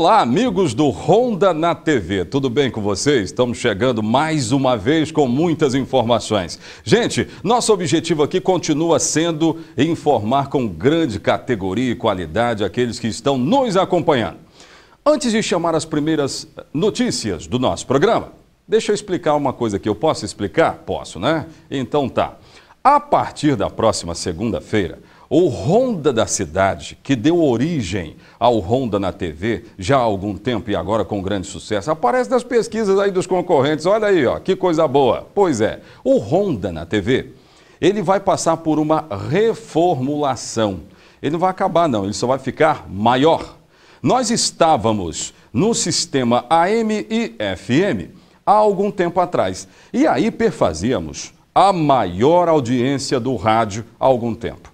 Olá, amigos do Ronda na TV, tudo bem com vocês? Estamos chegando mais uma vez com muitas informações. Gente, nosso objetivo aqui continua sendo informar com grande categoria e qualidade aqueles que estão nos acompanhando. Antes de chamar as primeiras eh, notícias do nosso programa, deixa eu explicar uma coisa que Eu posso explicar? Posso, né? Então tá. A partir da próxima segunda-feira, o Ronda da Cidade, que deu origem ao Ronda na TV já há algum tempo e agora com grande sucesso, aparece nas pesquisas aí dos concorrentes. Olha aí, ó, que coisa boa. Pois é, o Ronda na TV, ele vai passar por uma reformulação. Ele não vai acabar não, ele só vai ficar maior. Nós estávamos no sistema AM e FM há algum tempo atrás. E aí perfazíamos a maior audiência do rádio há algum tempo.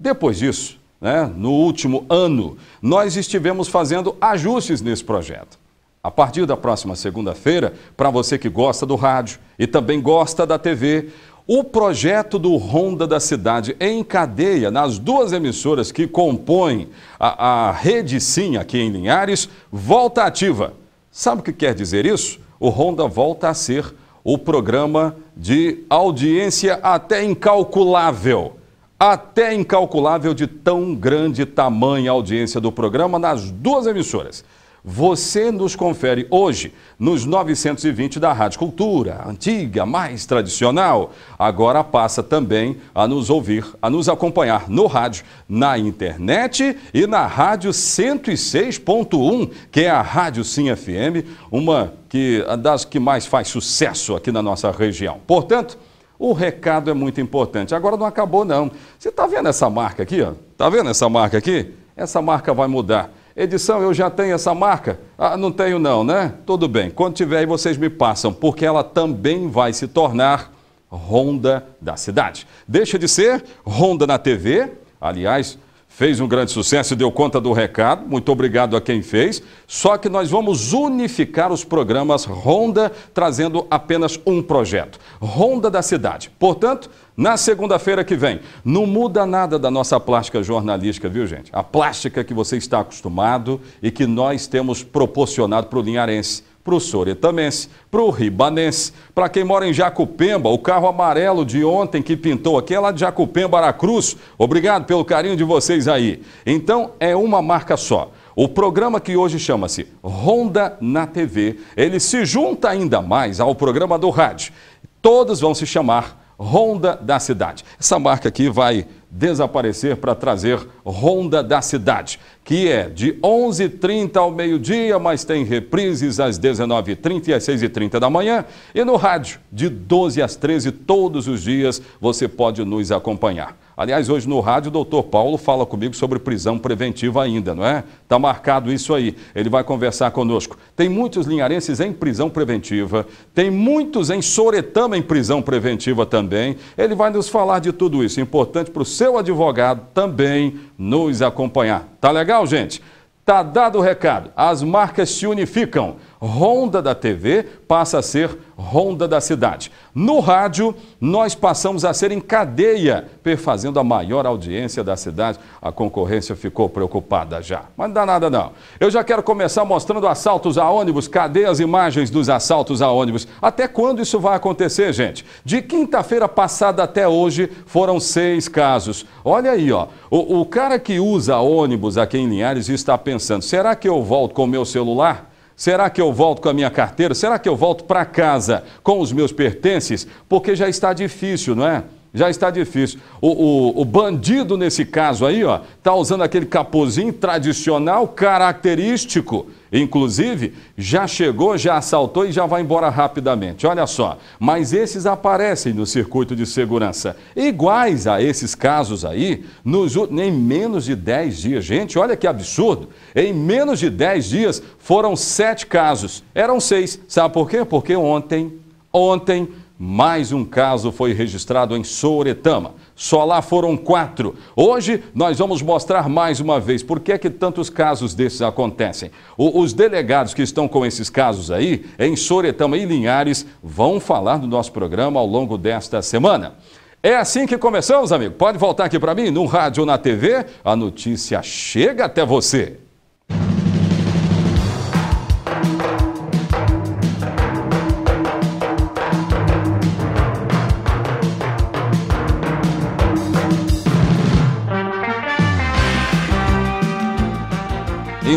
Depois disso, né, no último ano, nós estivemos fazendo ajustes nesse projeto. A partir da próxima segunda-feira, para você que gosta do rádio e também gosta da TV, o projeto do Ronda da Cidade é em cadeia nas duas emissoras que compõem a, a rede Sim aqui em Linhares volta ativa. Sabe o que quer dizer isso? O Ronda volta a ser o programa de audiência até incalculável até incalculável de tão grande tamanho a audiência do programa nas duas emissoras. Você nos confere hoje nos 920 da Rádio Cultura, antiga, mais tradicional. Agora passa também a nos ouvir, a nos acompanhar no rádio, na internet e na Rádio 106.1, que é a Rádio Sim FM, uma que, das que mais faz sucesso aqui na nossa região. Portanto, o recado é muito importante. Agora não acabou não. Você está vendo essa marca aqui? Ó? Tá vendo essa marca aqui? Essa marca vai mudar. Edição, eu já tenho essa marca? Ah, não tenho não, né? Tudo bem. Quando tiver aí vocês me passam, porque ela também vai se tornar Ronda da Cidade. Deixa de ser Ronda na TV, aliás, fez um grande sucesso e deu conta do recado. Muito obrigado a quem fez. Só que nós vamos unificar os programas Ronda, trazendo apenas um projeto: Ronda da Cidade. Portanto, na segunda-feira que vem, não muda nada da nossa plástica jornalística, viu, gente? A plástica que você está acostumado e que nós temos proporcionado para o Linharense para o Soretamense, para o Ribanense. Para quem mora em Jacupemba, o carro amarelo de ontem que pintou aqui é lá de Jacupemba, Aracruz. Obrigado pelo carinho de vocês aí. Então, é uma marca só. O programa que hoje chama-se Ronda na TV, ele se junta ainda mais ao programa do rádio. Todos vão se chamar Ronda da Cidade. Essa marca aqui vai desaparecer para trazer Ronda da Cidade, que é de 11h30 ao meio-dia, mas tem reprises às 19h30 e às 6h30 da manhã. E no rádio, de 12 às 13 todos os dias, você pode nos acompanhar. Aliás, hoje no rádio, o doutor Paulo fala comigo sobre prisão preventiva ainda, não é? Está marcado isso aí. Ele vai conversar conosco. Tem muitos linharenses em prisão preventiva, tem muitos em Soretama em prisão preventiva também. Ele vai nos falar de tudo isso. Importante para o seu advogado também nos acompanhar. Tá legal, gente? Tá dado o recado. As marcas se unificam. Ronda da TV passa a ser Ronda da Cidade. No rádio, nós passamos a ser em cadeia, perfazendo a maior audiência da cidade. A concorrência ficou preocupada já. Mas não dá nada não. Eu já quero começar mostrando assaltos a ônibus. Cadê as imagens dos assaltos a ônibus? Até quando isso vai acontecer, gente? De quinta-feira passada até hoje, foram seis casos. Olha aí, ó. O, o cara que usa ônibus aqui em Linhares está pensando, será que eu volto com o meu celular? Será que eu volto com a minha carteira? Será que eu volto para casa com os meus pertences? Porque já está difícil, não é? Já está difícil. O, o, o bandido, nesse caso aí, ó, está usando aquele capuzinho tradicional, característico Inclusive, já chegou, já assaltou e já vai embora rapidamente. Olha só, mas esses aparecem no circuito de segurança. Iguais a esses casos aí, nos, em menos de 10 dias. Gente, olha que absurdo. Em menos de 10 dias foram 7 casos. Eram 6. Sabe por quê? Porque ontem, ontem, mais um caso foi registrado em Souretama. Só lá foram quatro. Hoje nós vamos mostrar mais uma vez por que é que tantos casos desses acontecem. O, os delegados que estão com esses casos aí, em Soretama e Linhares, vão falar do nosso programa ao longo desta semana. É assim que começamos, amigo. Pode voltar aqui para mim, no rádio ou na TV, a notícia chega até você.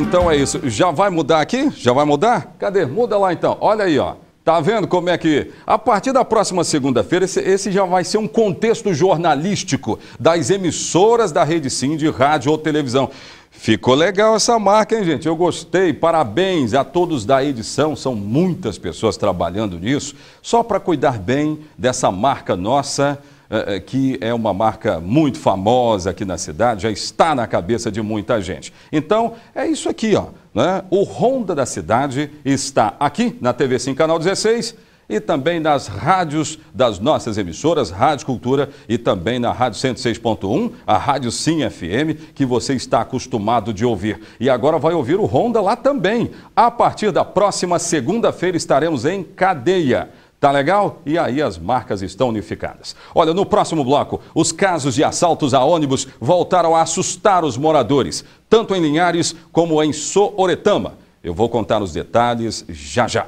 Então é isso. Já vai mudar aqui? Já vai mudar? Cadê? Muda lá então. Olha aí, ó. Tá vendo como é que. A partir da próxima segunda-feira, esse, esse, já vai ser um contexto jornalístico das emissoras da Rede Sim de rádio ou televisão. Ficou legal essa marca, hein, gente? Eu gostei. Parabéns a todos da edição. São muitas pessoas trabalhando nisso, só para cuidar bem dessa marca nossa é, é, que é uma marca muito famosa aqui na cidade, já está na cabeça de muita gente. Então, é isso aqui, ó. Né? O Honda da Cidade está aqui na TV Sim Canal 16 e também nas rádios das nossas emissoras, Rádio Cultura e também na Rádio 106.1, a Rádio Sim FM, que você está acostumado de ouvir. E agora vai ouvir o Honda lá também. A partir da próxima segunda-feira estaremos em cadeia. Tá legal? E aí as marcas estão unificadas. Olha, no próximo bloco, os casos de assaltos a ônibus voltaram a assustar os moradores, tanto em Linhares como em Sooretama. Eu vou contar os detalhes já já.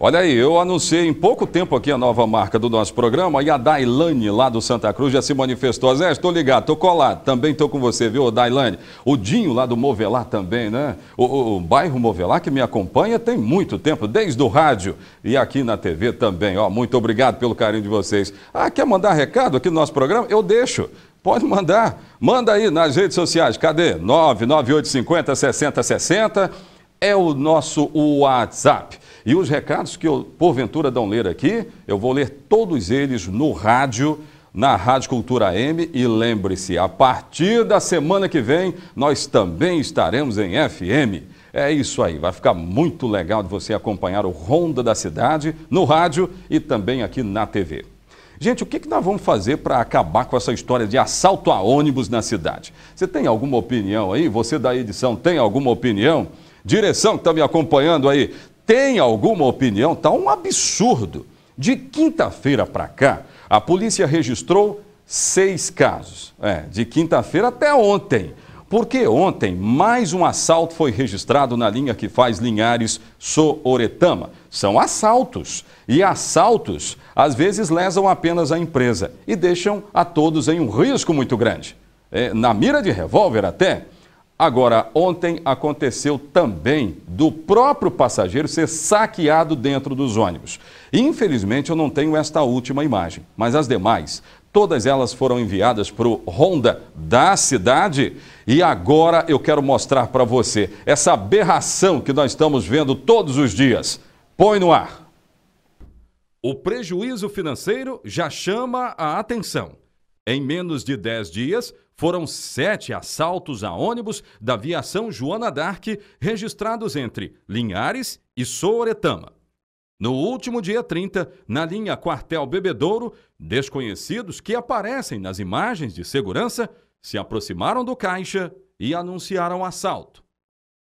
Olha aí, eu anunciei em pouco tempo aqui a nova marca do nosso programa e a Dailane lá do Santa Cruz já se manifestou. Zé, estou ligado, estou colado, também estou com você, viu, Dailane? O Dinho lá do Movelar também, né? O, o, o, bairro Movelar que me acompanha tem muito tempo, desde o rádio e aqui na TV também. Ó, muito obrigado pelo carinho de vocês. Ah, quer mandar recado aqui no nosso programa? Eu deixo. Pode mandar. Manda aí nas redes sociais. Cadê? 99850 6060 é o nosso WhatsApp. E os recados que eu, porventura, dão ler aqui, eu vou ler todos eles no rádio, na Rádio Cultura M. E lembre-se, a partir da semana que vem, nós também estaremos em FM. É isso aí, vai ficar muito legal de você acompanhar o Ronda da Cidade no rádio e também aqui na TV. Gente, o que, que nós vamos fazer para acabar com essa história de assalto a ônibus na cidade? Você tem alguma opinião aí? Você da edição tem alguma opinião? Direção que está me acompanhando aí, tem alguma opinião, tá um absurdo. De quinta-feira para cá, a polícia registrou seis casos. É, de quinta-feira até ontem. Porque ontem mais um assalto foi registrado na linha que faz Linhares Sooretama. São assaltos. E assaltos às vezes lesam apenas a empresa e deixam a todos em um risco muito grande. É, na mira de revólver até. Agora, ontem aconteceu também do próprio passageiro ser saqueado dentro dos ônibus. Infelizmente, eu não tenho esta última imagem, mas as demais, todas elas foram enviadas para o Honda da cidade. E agora eu quero mostrar para você essa aberração que nós estamos vendo todos os dias. Põe no ar. O prejuízo financeiro já chama a atenção. Em menos de 10 dias, foram sete assaltos a ônibus da aviação Joana Dark registrados entre Linhares e Souretama. No último dia 30, na linha Quartel Bebedouro, desconhecidos que aparecem nas imagens de segurança se aproximaram do caixa e anunciaram o assalto.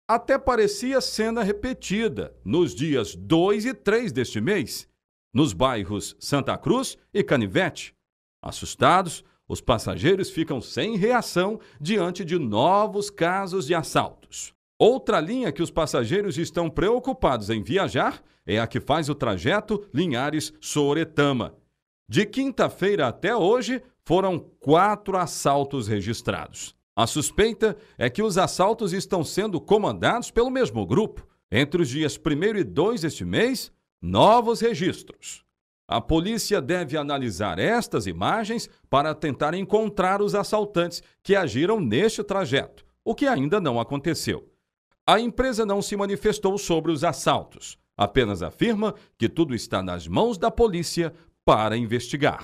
Até parecia cena repetida nos dias 2 e 3 deste mês, nos bairros Santa Cruz e Canivete. Assustados, os passageiros ficam sem reação diante de novos casos de assaltos. Outra linha que os passageiros estão preocupados em viajar é a que faz o trajeto Linhares-Soretama. De quinta-feira até hoje, foram quatro assaltos registrados. A suspeita é que os assaltos estão sendo comandados pelo mesmo grupo. Entre os dias 1 e 2 deste mês, novos registros. A polícia deve analisar estas imagens para tentar encontrar os assaltantes que agiram neste trajeto, o que ainda não aconteceu. A empresa não se manifestou sobre os assaltos, apenas afirma que tudo está nas mãos da polícia para investigar.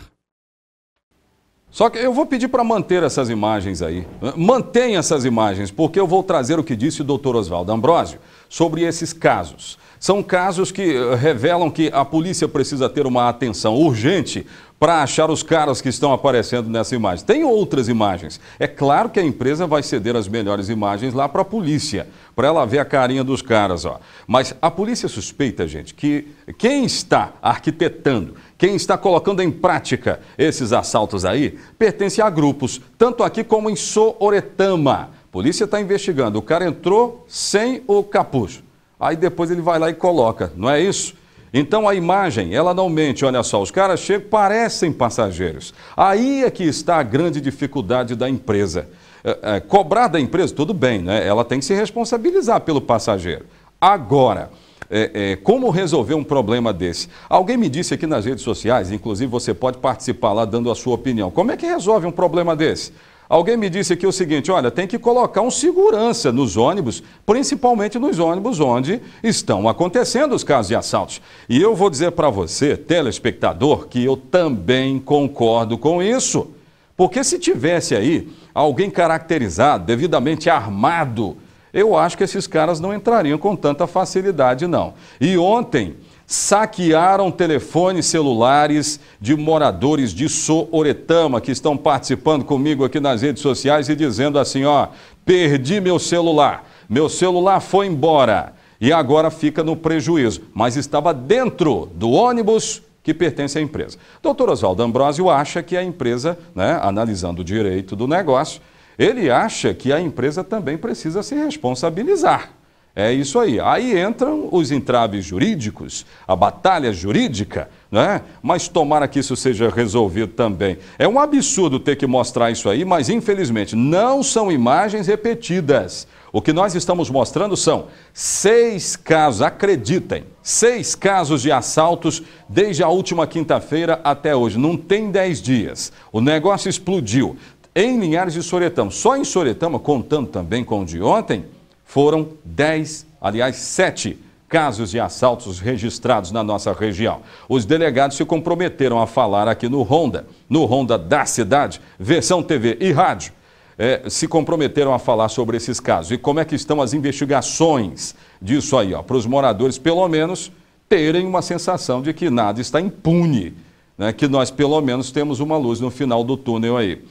Só que eu vou pedir para manter essas imagens aí. Mantenha essas imagens, porque eu vou trazer o que disse o doutor Oswaldo Ambrosio sobre esses casos. São casos que eh, revelam que a polícia precisa ter uma atenção urgente para achar os caras que estão aparecendo nessa imagem. Tem outras imagens. É claro que a empresa vai ceder as melhores imagens lá para a polícia, para ela ver a carinha dos caras. Ó. Mas a polícia suspeita, gente, que quem está arquitetando, quem está colocando em prática esses assaltos aí, pertence a grupos, tanto aqui como em Sooretama. A polícia está investigando. O cara entrou sem o capuz aí depois ele vai lá e coloca, não é isso? Então a imagem, ela não mente, olha só, os caras chegam, parecem passageiros. Aí é que está a grande dificuldade da empresa. É, é, cobrar da empresa, tudo bem, né? ela tem que se responsabilizar pelo passageiro. Agora, é, é como resolver um problema desse? Alguém me disse aqui nas redes sociais, inclusive você pode participar lá dando a sua opinião. Como é que resolve um problema desse? Alguém me disse aqui o seguinte: olha, tem que colocar um segurança nos ônibus, principalmente nos ônibus onde estão acontecendo os casos de assaltos. E eu vou dizer para você, telespectador, que eu também concordo com isso. Porque se tivesse aí alguém caracterizado, devidamente armado, eu acho que esses caras não entrariam com tanta facilidade, não. E ontem saquearam telefones celulares de moradores de Sooretama que estão participando comigo aqui nas redes sociais e dizendo assim, ó, perdi meu celular, meu celular foi embora e agora fica no prejuízo, mas estava dentro do ônibus que pertence à empresa. Doutor Oswaldo Ambrosio acha que a empresa, né, analisando o direito do negócio, ele acha que a empresa também precisa se responsabilizar. É isso aí. Aí entram os entraves jurídicos, a batalha jurídica, né? Mas tomara que isso seja resolvido também. É um absurdo ter que mostrar isso aí, mas infelizmente não são imagens repetidas. O que nós estamos mostrando são seis casos, acreditem, seis casos de assaltos desde a última quinta-feira até hoje. Não tem dez dias. O negócio explodiu em Linhares de Soretama. Só em Soretama, contando também com o de ontem foram 10, aliás, 7 casos de assaltos registrados na nossa região. Os delegados se comprometeram a falar aqui no Ronda, no Ronda da cidade, versão TV e rádio, é, se comprometeram a falar sobre esses casos e como é que estão as investigações disso aí, para os moradores pelo menos terem uma sensação de que nada está impune, né, que nós pelo menos temos uma luz no final do túnel aí.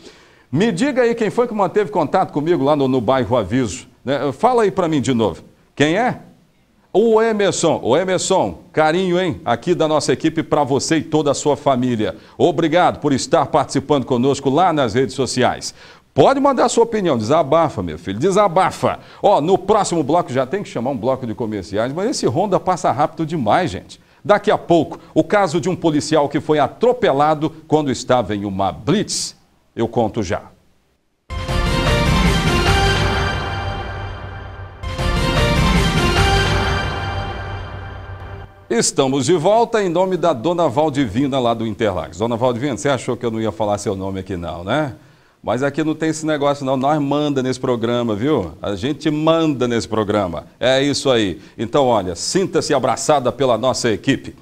Me diga aí quem foi que manteve contato comigo lá no, no bairro Aviso. Né? Fala aí para mim de novo. Quem é? O Emerson, o Emerson, carinho, hein? Aqui da nossa equipe para você e toda a sua família. Obrigado por estar participando conosco lá nas redes sociais. Pode mandar sua opinião, desabafa, meu filho, desabafa. Ó, no próximo bloco já tem que chamar um bloco de comerciais, mas esse Honda passa rápido demais, gente. Daqui a pouco, o caso de um policial que foi atropelado quando estava em uma blitz. Eu conto já. Estamos de volta em nome da Dona Valdivina lá do Interlagos. Dona Valdivina, você achou que eu não ia falar seu nome aqui não, né? Mas aqui não tem esse negócio não, nós manda nesse programa, viu? A gente manda nesse programa. É isso aí. Então, olha, sinta-se abraçada pela nossa equipe.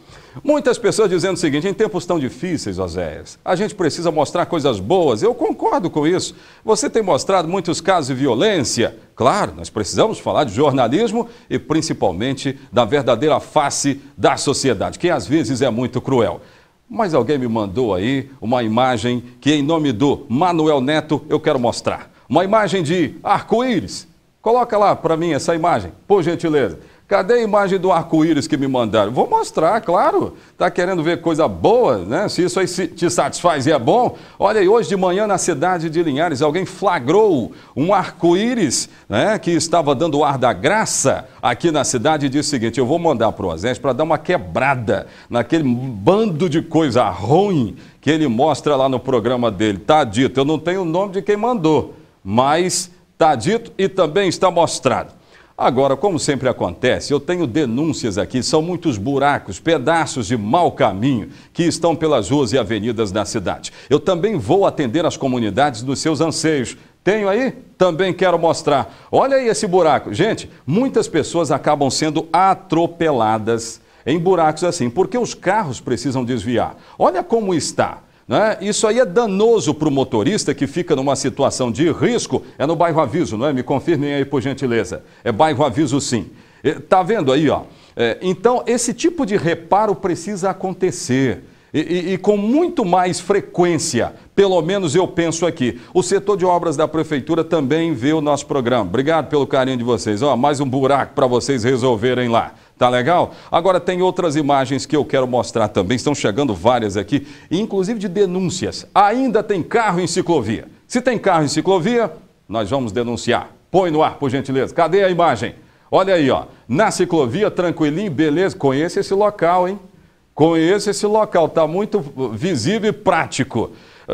Muitas pessoas dizendo o seguinte: em tempos tão difíceis, Oséias, a gente precisa mostrar coisas boas. Eu concordo com isso. Você tem mostrado muitos casos de violência. Claro, nós precisamos falar de jornalismo e principalmente da verdadeira face da sociedade, que às vezes é muito cruel. Mas alguém me mandou aí uma imagem que, em nome do Manuel Neto, eu quero mostrar. Uma imagem de arco-íris. Coloca lá para mim essa imagem, por gentileza. Cadê a imagem do arco-íris que me mandaram? Vou mostrar, claro. Tá querendo ver coisa boa, né? Se isso aí te satisfaz e é bom. Olha aí, hoje de manhã na cidade de Linhares, alguém flagrou um arco-íris, né? Que estava dando o ar da graça aqui na cidade e disse o seguinte: eu vou mandar para o Azés para dar uma quebrada naquele bando de coisa ruim que ele mostra lá no programa dele. Tá dito, eu não tenho o nome de quem mandou, mas tá dito e também está mostrado. Agora, como sempre acontece, eu tenho denúncias aqui, são muitos buracos, pedaços de mau caminho que estão pelas ruas e avenidas da cidade. Eu também vou atender as comunidades dos seus anseios. Tenho aí? Também quero mostrar. Olha aí esse buraco. Gente, muitas pessoas acabam sendo atropeladas em buracos assim, porque os carros precisam desviar. Olha como está. Né? Isso aí é danoso para o motorista que fica numa situação de risco. É no bairro Aviso, não é? Me confirmem aí, por gentileza. É bairro Aviso, sim. Está vendo aí, ó? É, então, esse tipo de reparo precisa acontecer. E, e, e, com muito mais frequência, pelo menos eu penso aqui. O setor de obras da prefeitura também vê o nosso programa. Obrigado pelo carinho de vocês. Ó, mais um buraco para vocês resolverem lá. Tá legal? Agora tem outras imagens que eu quero mostrar também, estão chegando várias aqui, inclusive de denúncias. Ainda tem carro em ciclovia. Se tem carro em ciclovia, nós vamos denunciar. Põe no ar, por gentileza. Cadê a imagem? Olha aí, ó. Na ciclovia, tranquilinho, beleza. Conheça esse local, hein? Conheça esse local, tá muito visível e prático.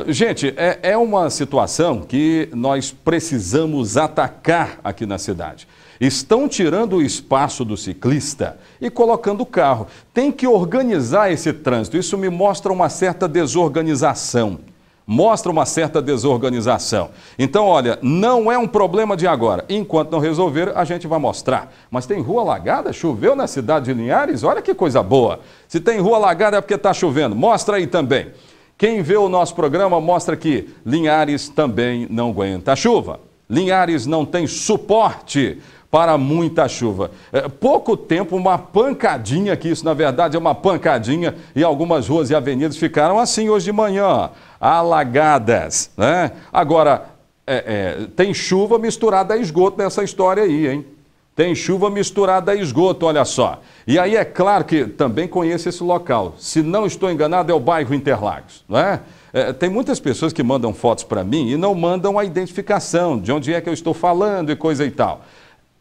Gente, é, é uma situação que nós precisamos atacar aqui na cidade. Estão tirando o espaço do ciclista e colocando o carro. Tem que organizar esse trânsito. Isso me mostra uma certa desorganização. Mostra uma certa desorganização. Então, olha, não é um problema de agora. Enquanto não resolver, a gente vai mostrar. Mas tem rua alagada? Choveu na cidade de Linhares? Olha que coisa boa. Se tem rua alagada é porque está chovendo. Mostra aí também. Quem vê o nosso programa mostra que Linhares também não aguenta a chuva. Linhares não tem suporte para muita chuva. É, pouco tempo, uma pancadinha, que isso na verdade é uma pancadinha, e algumas ruas e avenidas ficaram assim hoje de manhã, alagadas. Né? Agora, é, é, tem chuva misturada a esgoto nessa história aí, hein? Tem chuva misturada a esgoto, olha só. E aí é claro que também conheço esse local. Se não estou enganado, é o bairro Interlagos, não é? é tem muitas pessoas que mandam fotos para mim e não mandam a identificação de onde é que eu estou falando e coisa e tal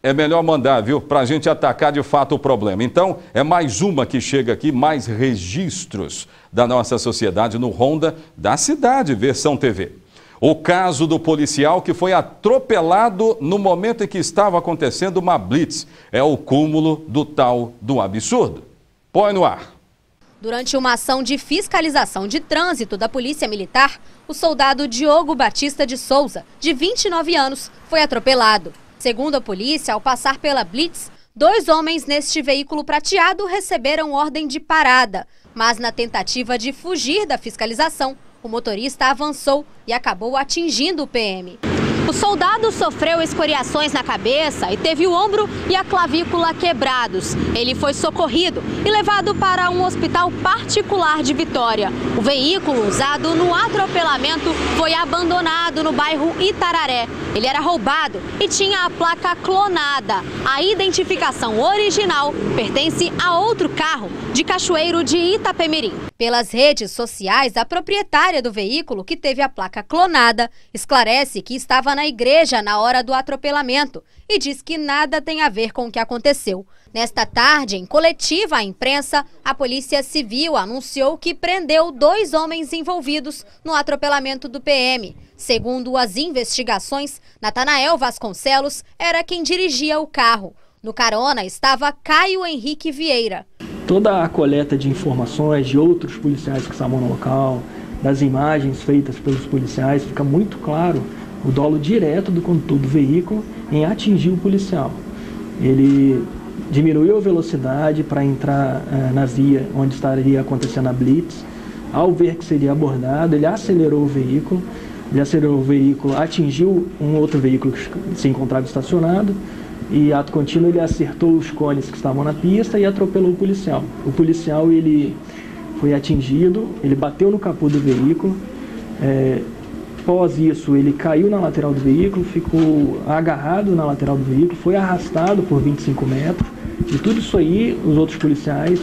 é melhor mandar, viu? Para a gente atacar de fato o problema. Então, é mais uma que chega aqui, mais registros da nossa sociedade no Honda da cidade, versão TV. O caso do policial que foi atropelado no momento em que estava acontecendo uma blitz é o cúmulo do tal do absurdo. Põe no ar. Durante uma ação de fiscalização de trânsito da Polícia Militar, o soldado Diogo Batista de Souza, de 29 anos, foi atropelado. Segundo a polícia, ao passar pela Blitz, dois homens neste veículo prateado receberam ordem de parada. Mas na tentativa de fugir da fiscalização, o motorista avançou e acabou atingindo o PM. O soldado sofreu escoriações na cabeça e teve o ombro e a clavícula quebrados. Ele foi socorrido e levado para um hospital particular de Vitória. O veículo usado no atropelamento foi abandonado no bairro Itararé. Ele era roubado e tinha a placa clonada. A identificação original pertence a outro carro de Cachoeiro de Itapemirim. Pelas redes sociais, a proprietária do veículo que teve a placa clonada, esclarece que estava na igreja na hora do atropelamento e diz que nada tem a ver com o que aconteceu. Nesta tarde, em coletiva à imprensa, a Polícia Civil anunciou que prendeu dois homens envolvidos no atropelamento do PM. Segundo as investigações, Natanael Vasconcelos era quem dirigia o carro. No carona estava Caio Henrique Vieira. Toda a coleta de informações de outros policiais que estavam no local, das imagens feitas pelos policiais, fica muito claro o dolo direto do condutor do veículo em atingir o policial. Ele diminuiu a velocidade para entrar eh, na via onde estaria acontecendo a blitz. Ao ver que seria abordado, ele acelerou o veículo, ele acelerou o veículo, atingiu um outro veículo que se encontrava estacionado e ato contínuo ele acertou os cones que estavam na pista e atropelou o policial. O policial ele foi atingido, ele bateu no capô do veículo. É, pós isso, ele caiu na lateral do veículo, ficou agarrado na lateral do veículo, foi arrastado por 25 metros. E tudo isso aí, os outros policiais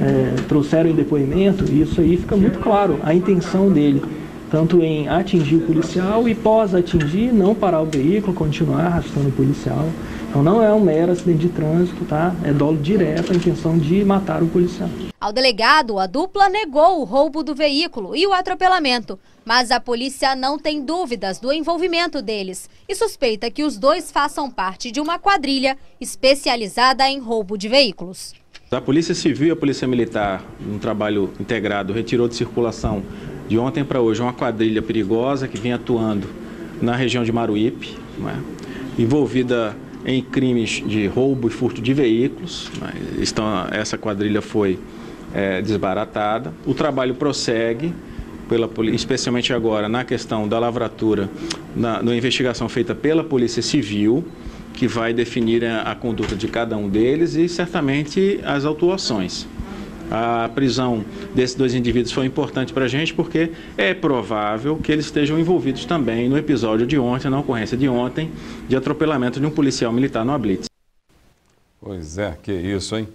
é, trouxeram em depoimento, e isso aí fica muito claro a intenção dele, tanto em atingir o policial e pós atingir, não parar o veículo, continuar arrastando o policial. Então não é um mero acidente de trânsito, tá? É dolo direto, a intenção de matar o policial. Ao delegado, a dupla negou o roubo do veículo e o atropelamento, mas a polícia não tem dúvidas do envolvimento deles e suspeita que os dois façam parte de uma quadrilha especializada em roubo de veículos. A Polícia Civil e a Polícia Militar, num trabalho integrado, retirou de circulação de ontem para hoje uma quadrilha perigosa que vem atuando na região de Maruípe, né? envolvida em crimes de roubo e furto de veículos. Né? Então, essa quadrilha foi é, desbaratada. O trabalho prossegue, pela, especialmente agora na questão da lavratura, na, na investigação feita pela Polícia Civil, que vai definir a, a conduta de cada um deles e certamente as autuações. A prisão desses dois indivíduos foi importante para a gente porque é provável que eles estejam envolvidos também no episódio de ontem, na ocorrência de ontem, de atropelamento de um policial militar no Blitz. Pois é, que isso, hein?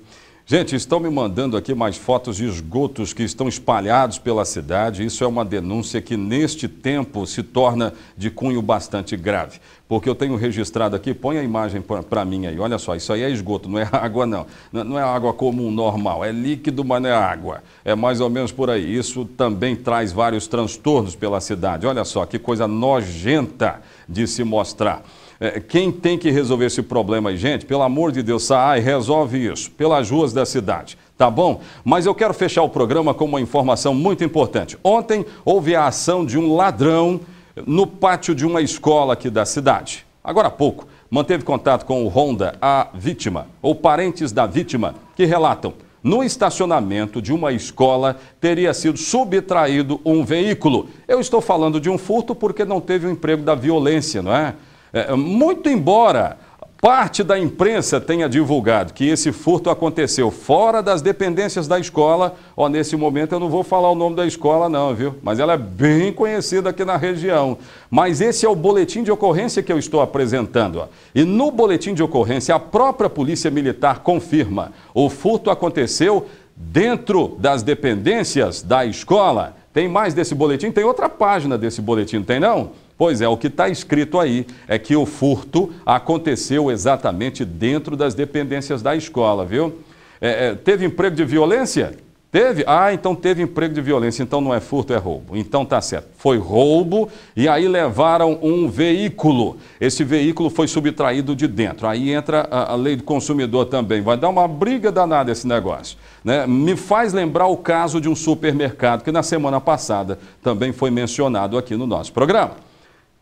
Gente, estão me mandando aqui mais fotos de esgotos que estão espalhados pela cidade. Isso é uma denúncia que, neste tempo, se torna de cunho bastante grave. Porque eu tenho registrado aqui, põe a imagem para mim aí. Olha só, isso aí é esgoto, não é água, não. Não é água comum, normal. É líquido, mas não é água. É mais ou menos por aí. Isso também traz vários transtornos pela cidade. Olha só, que coisa nojenta de se mostrar. É, quem tem que resolver esse problema aí, gente, pelo amor de Deus, e resolve isso, pelas ruas da cidade tá bom? Mas eu quero fechar o programa com uma informação muito importante. Ontem houve a ação de um ladrão no pátio de uma escola aqui da cidade. Agora há pouco, manteve contato com o Honda, a vítima, ou parentes da vítima, que relatam. No estacionamento de uma escola teria sido subtraído um veículo. Eu estou falando de um furto porque não teve o um emprego da violência, não é? É, é, muito embora parte da imprensa tenha divulgado que esse furto aconteceu fora das dependências da escola, ó, nesse momento eu não vou falar o nome da escola não, viu? Mas ela é bem conhecida aqui na região. Mas esse é o boletim de ocorrência que eu estou apresentando. Ó. E no boletim de ocorrência, a própria Polícia Militar confirma, o furto aconteceu dentro das dependências da escola. Tem mais desse boletim? Tem outra página desse boletim, tem não? Pois é, o que está escrito aí é que o furto aconteceu exatamente dentro das dependências da escola, viu? É, é, teve emprego de violência? Teve? Ah, então teve emprego de violência, então não é furto, é roubo. Então tá certo. Foi roubo e aí levaram um veículo. Esse veículo foi subtraído de dentro. Aí entra a, a lei do consumidor também. Vai dar uma briga danada esse negócio. Né? Me faz lembrar o caso de um supermercado que na semana passada também foi mencionado aqui no nosso programa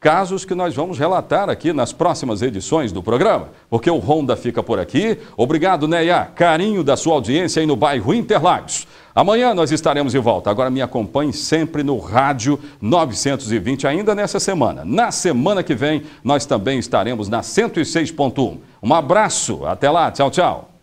casos que nós vamos relatar aqui nas próximas edições do programa, porque o Ronda fica por aqui. Obrigado, Neia, carinho da sua audiência aí no bairro Interlagos. Amanhã nós estaremos de volta. Agora me acompanhe sempre no Rádio 920, ainda nessa semana. Na semana que vem, nós também estaremos na 106.1. Um abraço, até lá, tchau, tchau.